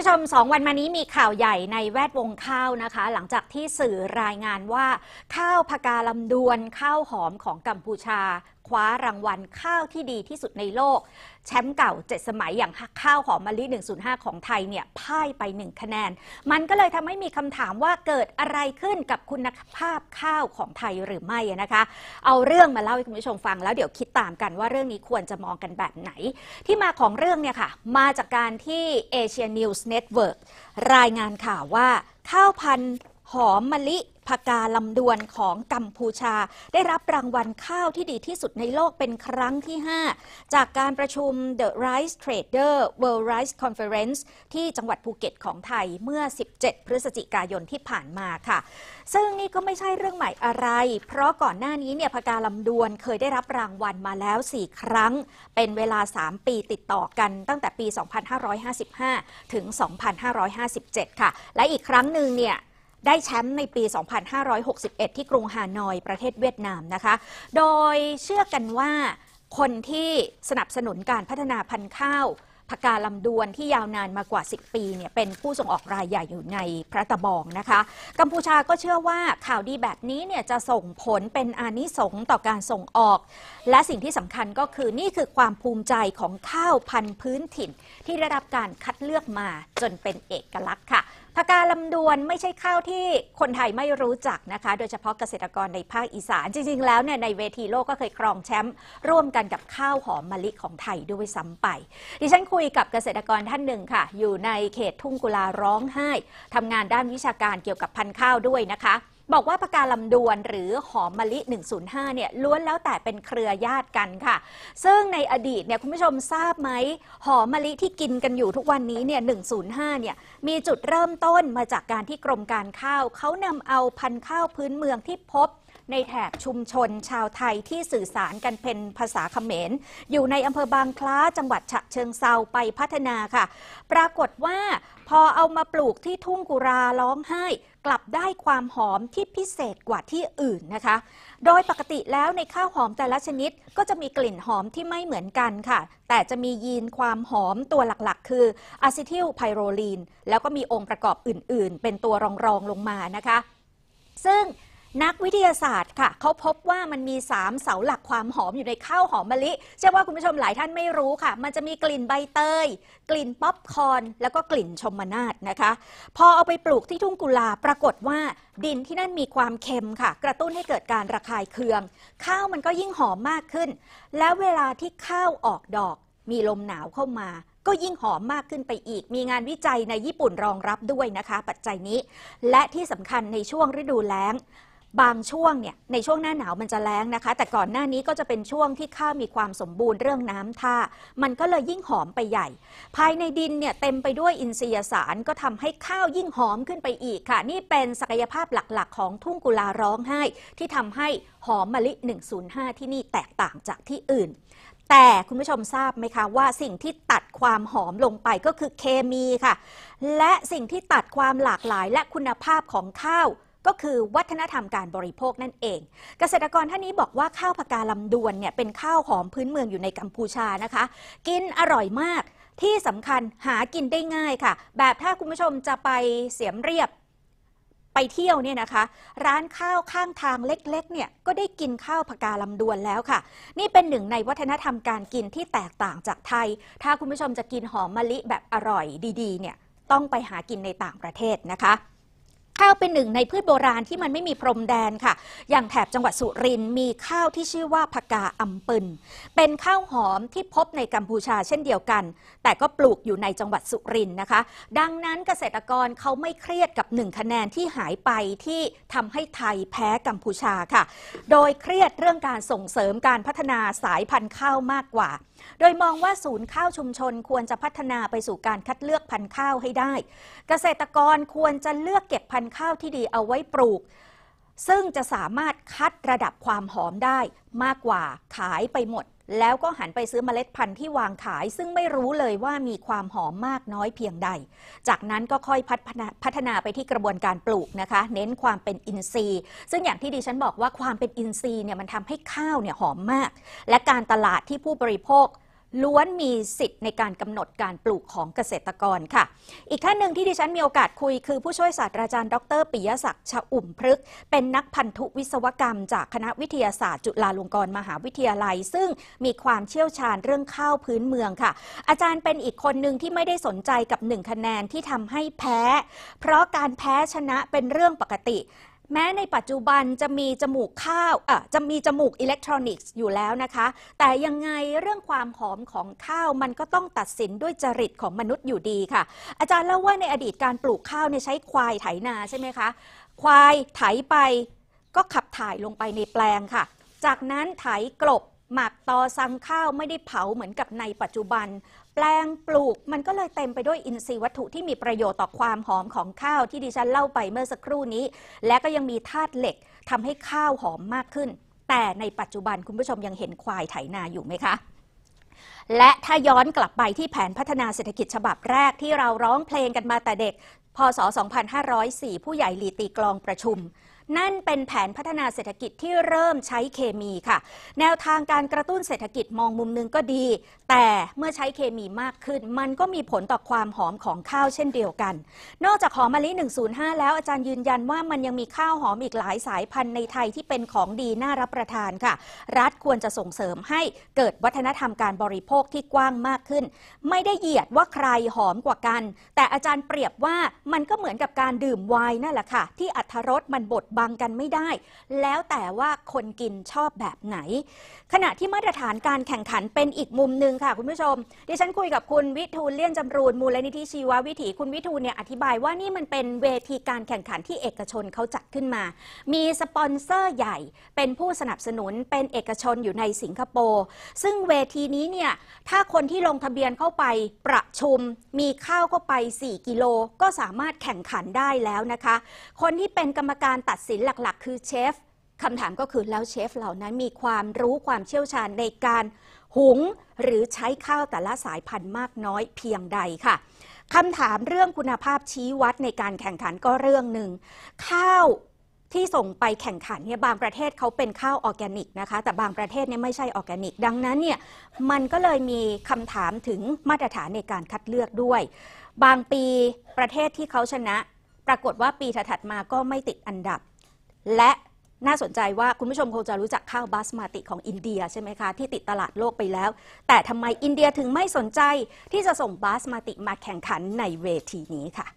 ผู้ชมสองวันมานี้มีข่าวใหญ่ในแวดวงข้าวนะคะ หลังจากที่สื่อรายงานว่า ข้าวพกาลำดวนข้าวหอมของกัมพูชาคว้ารางวัลข้าวที่ดีที่สุดในโลก แชมป์เก่าเจ็ดสมัยอย่าง ข้าวหอมมะลิ105 ของไทยเนี่ยพ่ายไป 1 คะแนน มันก็เลยทำให้มีคำถามว่าเกิดอะไรขึ้นกับคุณภาพข้าวของไทยหรือไม่นะคะ เอาเรื่องมาเล่าให้คุณผู้ชมฟังแล้วเดี๋ยวคิดตามกันว่าเรื่องนี้ควรจะมองกันแบบไหน ที่มาของเรื่องเนี่ยค่ะ มาจากการที่ Asia News Network รายงานข่าวว่าข้าวพันธุ์หอมมะลิพากาลำดวนของกัมพูชาได้รับรางวัลข้าวที่ดีที่สุดในโลกเป็นครั้งที่ 5 จากการประชุม The Rice Trader World Rice Conference ที่จังหวัดภูเก็ตของไทยเมื่อ 17 พฤศจิกายนที่ผ่านมาค่ะ ซึ่งนี่ก็ไม่ใช่เรื่องใหม่อะไร เพราะก่อนหน้านี้เนี่ยพากาลำดวนเคยได้รับรางวัลมาแล้ว 4 ครั้ง เป็นเวลา 3 ปีติดต่อกันตั้งแต่ปี 2555 ถึง 2557 ค่ะ และอีกครั้งหนึ่งเนี่ยได้แชมป์ในปี 2561 ที่กรุงฮานอยประเทศเวียดนามนะคะ โดยเชื่อกันว่าคนที่สนับสนุนการพัฒนาพันธุ์ข้าว พกาลำดวนที่ยาวนานมากว่า 10 ปีเนี่ยเป็นผู้ส่งออกรายใหญ่อยู่ในพระตะบองนะคะ กัมพูชาก็เชื่อว่าข่าวดีแบบนี้เนี่ยจะส่งผลเป็นอานิสงส์ต่อการส่งออก และสิ่งที่สำคัญก็คือนี่คือความภูมิใจของข้าวพันธุ์พื้นถิ่น ที่ได้รับการคัดเลือกมาจนเป็นเอกลักษณ์ค่ะผักกาลำดวนไม่ใช่ข้าวที่คนไทยไม่รู้จักนะคะ โดยเฉพาะเกษตรกรในภาคอีสาน จริง ๆแล้วเนี่ยในเวทีโลกก็เคยครองแชมป์ร่วมกันกับข้าวหอมมะลิของไทยด้วยซ้ำไป ดิฉันคุยกับเกษตรกรท่านหนึ่งค่ะ อยู่ในเขตทุ่งกุลาร้องไห้ทำงานด้านวิชาการเกี่ยวกับพันธุ์ข้าวด้วยนะคะบอกว่าปะการำดวนหรือหอมมะลิ 105 เนี่ยล้วนแล้วแต่เป็นเครือญาติกันค่ะ ซึ่งในอดีตเนี่ยคุณผู้ชมทราบไหม หอมมะลิที่กินกันอยู่ทุกวันนี้เนี่ย 105 เนี่ยมีจุดเริ่มต้นมาจากการที่กรมการข้าว เขานำเอาพันธุ์ข้าวพื้นเมืองที่พบในแถบชุมชนชาวไทยที่สื่อสารกันเป็นภาษาเขมร อยู่ในอำเภอบางคล้าจังหวัดฉะเชิงเซาไปพัฒนาค่ะ ปรากฏว่าพอเอามาปลูกที่ทุ่งกุราร้องไห้กลับได้ความหอมที่พิเศษกว่าที่อื่นนะคะ โดยปกติแล้วในข้าวหอมแต่ละชนิดก็จะมีกลิ่นหอมที่ไม่เหมือนกันค่ะ แต่จะมียีนความหอมตัวหลักๆ คืออะซิทิลไพโรลีน แล้วก็มีองค์ประกอบอื่นๆ เป็นตัวรอง ๆ ลงมานะคะ ซึ่งนักวิทยาศาสตร์ค่ะ เขาพบว่ามันมี3เสาหลักความหอมอยู่ในข้าวหอมมะลิเชื่อว่าคุณผู้ชมหลายท่านไม่รู้ค่ะ มันจะมีกลิ่นใบเตย กลิ่นป๊อปคอนแล้วก็กลิ่นชมนาทนะคะ พอเอาไปปลูกที่ทุ่งกุลาปรากฏว่าดินที่นั่นมีความเค็มค่ะ กระตุ้นให้เกิดการระคายเคือง ข้าวมันก็ยิ่งหอมมากขึ้น แล้วเวลาที่ข้าวออกดอกมีลมหนาวเข้ามา ก็ยิ่งหอมมากขึ้นไปอีก มีงานวิจัยในญี่ปุ่นรองรับด้วยนะคะ ปัจจัยนี้ และที่สำคัญในช่วงฤดูแล้งบางช่วงเนี่ย ในช่วงหน้าหนาวมันจะแล้งนะคะ แต่ก่อนหน้านี้ก็จะเป็นช่วงที่ข้าวมีความสมบูรณ์เรื่องน้ำท่ามันก็เลยยิ่งหอมไปใหญ่ ภายในดินเนี่ยเต็มไปด้วยอินทรียสารก็ทำให้ข้าวยิ่งหอมขึ้นไปอีกค่ะ นี่เป็นศักยภาพหลักๆของทุ่งกุลาร้องให้ที่ทำให้หอมมะลิ 105 ที่นี่แตกต่างจากที่อื่น แต่คุณผู้ชมทราบไหมคะว่าสิ่งที่ตัดความหอมลงไปก็คือเคมีค่ะ และสิ่งที่ตัดความหลากหลายและคุณภาพของข้าวก็คือวัฒนธรรมการบริโภคนั่นเอง เกษตรกรท่านนี้บอกว่าข้าวพกาลำดวนเนี่ยเป็นข้าวหอมพื้นเมืองอยู่ในกัมพูชานะคะ กินอร่อยมากที่สำคัญหากินได้ง่ายค่ะ แบบถ้าคุณผู้ชมจะไปเสียมเรียบไปเที่ยวเนี่ยนะคะ ร้านข้าวข้างทางเล็กๆเนี่ยก็ได้กินข้าวพกาลำดวนแล้วค่ะ นี่เป็นหนึ่งในวัฒนธรรมการกินที่แตกต่างจากไทย ถ้าคุณผู้ชมจะกินหอมมะลิแบบอร่อยดีๆเนี่ยต้องไปหากินในต่างประเทศนะคะข้าวเป็นหนึ่งในพืชโบราณที่มันไม่มีพรมแดนค่ะ อย่างแถบจังหวัดสุรินทร์มีข้าวที่ชื่อว่าผักกาอัมปินเป็นข้าวหอมที่พบในกัมพูชาเช่นเดียวกัน แต่ก็ปลูกอยู่ในจังหวัดสุรินทร์นะคะ ดังนั้นเกษตรกรเขาไม่เครียดกับหนึ่งคะแนนที่หายไปที่ทำให้ไทยแพ้กัมพูชาค่ะ โดยเครียดเรื่องการส่งเสริมการพัฒนาสายพันธุ์ข้าวมากกว่า โดยมองว่าศูนย์ข้าวชุมชนควรจะพัฒนาไปสู่การคัดเลือกพันธุ์ข้าวให้ได้ เกษตรกรควรจะเลือกเก็บพันธธุ์ข้าวที่ดีเอาไว้ปลูก ซึ่งจะสามารถคัดระดับความหอมได้มากกว่าขายไปหมด แล้วก็หันไปซื้อเมล็ดพันธุ์ที่วางขาย ซึ่งไม่รู้เลยว่ามีความหอมมากน้อยเพียงใด จากนั้นก็ค่อยพัฒนาพัฒนาไปที่กระบวนการปลูกนะคะ เน้นความเป็นอินทรีย์ ซึ่งอย่างที่ดิฉันบอกว่าความเป็นอินทรีย์เนี่ยมันทำให้ข้าวเนี่ยหอมมาก และการตลาดที่ผู้บริโภคล้วนมีสิทธิ์ในการกำหนดการปลูกของเกษตรกรค่ะ อีกท่านหนึ่งที่ดิฉันมีโอกาสคุยคือ ผู้ช่วยศาสตราจารย์ดรปิยศักดิ์ชอุ่มพฤกษ์เป็นนักพันธุวิศวกรรมจากคณะวิทยาศาสตร์จุฬาลงกรณ์มหาวิทยาลัย ซึ่งมีความเชี่ยวชาญเรื่องข้าวพื้นเมืองค่ะ อาจารย์เป็นอีกคนหนึ่งที่ไม่ได้สนใจกับหนึ่งคะแนนที่ทำให้แพ้ เพราะการแพ้ชนะเป็นเรื่องปกติแม้ในปัจจุบันจะมีจมูกข้าว จะมีจมูกอิเล็กทรอนิกส์อยู่แล้วนะคะ แต่ยังไงเรื่องความหอมของข้าวมันก็ต้องตัดสินด้วยจริตของมนุษย์อยู่ดีค่ะ อาจารย์เล่าว่าในอดีตการปลูกข้าวเนี่ยใช้ควายไถนาใช่ไหมคะ ควายไถไปก็ขับถ่ายลงไปในแปลงค่ะ จากนั้นไถกลบหมักตอซังข้าวไม่ได้เผาเหมือนกับในปัจจุบัน แปลงปลูกมันก็เลยเต็มไปด้วยอินทรีย์วัตถุที่มีประโยชน์ต่อความหอมของข้าวที่ดิฉันเล่าไปเมื่อสักครู่นี้ และก็ยังมีธาตุเหล็กทำให้ข้าวหอมมากขึ้น แต่ในปัจจุบันคุณผู้ชมยังเห็นควายไถนาอยู่ไหมคะ และถ้าย้อนกลับไปที่แผนพัฒนาเศรษฐกิจฉบับแรกที่เราร้องเพลงกันมาแต่เด็กพศ2504ผู้ใหญ่ลีตีกลองประชุมนั่นเป็นแผนพัฒนาเศรษฐกิจที่เริ่มใช้เคมีค่ะ แนวทางการกระตุ้นเศรษฐกิจมองมุมนึงก็ดี แต่เมื่อใช้เคมีมากขึ้น มันก็มีผลต่อความหอมของข้าวเช่นเดียวกัน นอกจากหอมมะลิ 105 แล้วอาจารย์ยืนยันว่ามันยังมีข้าวหอมอีกหลายสายพันธุ์ในไทยที่เป็นของดีน่ารับประทานค่ะ รัฐควรจะส่งเสริมให้เกิดวัฒนธรรมการบริโภคที่กว้างมากขึ้น ไม่ได้เหยียดว่าใครหอมกว่ากัน แต่อาจารย์เปรียบว่ามันก็เหมือนกับการดื่มไวน์นั่นแหละค่ะ ที่อัตรรสมันบดบังกันไม่ได้ แล้วแต่ว่าคนกินชอบแบบไหน ขณะที่มาตรฐานการแข่งขันเป็นอีกมุมหนึ่งค่ะคุณผู้ชมดิฉันคุยกับคุณวิทูลเลี่ยนจำรูนมูลนิธิชีววิถีคุณวิทูลเนี่ยอธิบายว่านี่มันเป็นเวทีการแข่งขันที่เอกชนเขาจัดขึ้นมา มีสปอนเซอร์ ใหญ่เป็นผู้สนับสนุนเป็นเอกชนอยู่ในสิงคโปร์ซึ่งเวทีนี้เนี่ยถ้าคนที่ลงทะเบียนเข้าไปประชุม มีข้าวเข้าไป 4 กิโล ก็สามารถแข่งขันได้แล้วนะคะ คนที่เป็นกรรมการตัดสินหลักๆ คือ เชฟ คำถามก็คือแล้วเชฟเหล่านั้นมีความรู้ความเชี่ยวชาญในการหุงหรือใช้ข้าวแต่ละสายพันธุ์มากน้อยเพียงใดค่ะคำถามเรื่องคุณภาพชี้วัดในการแข่งขันก็เรื่องหนึ่งข้าวที่ส่งไปแข่งขันเนี่ยบางประเทศเขาเป็นข้าวออร์แกนิกนะคะ แต่บางประเทศเนี่ยไม่ใช่ออร์แกนิกดังนั้นเนี่ยมันก็เลยมีคำถามถึงมาตรฐานในการคัดเลือกด้วย บางปีประเทศที่เขาชนะ ปรากฏว่าปีถัดมาก็ไม่ติดอันดับและน่าสนใจว่าคุณผู้ชมคงจะรู้จักข้าวบาสมาติของอินเดียใช่ไหมคะ ที่ติดตลาดโลกไปแล้ว แต่ทำไมอินเดียถึงไม่สนใจที่จะส่งบาสมาติมาแข่งขันในเวทีนี้ค่ะ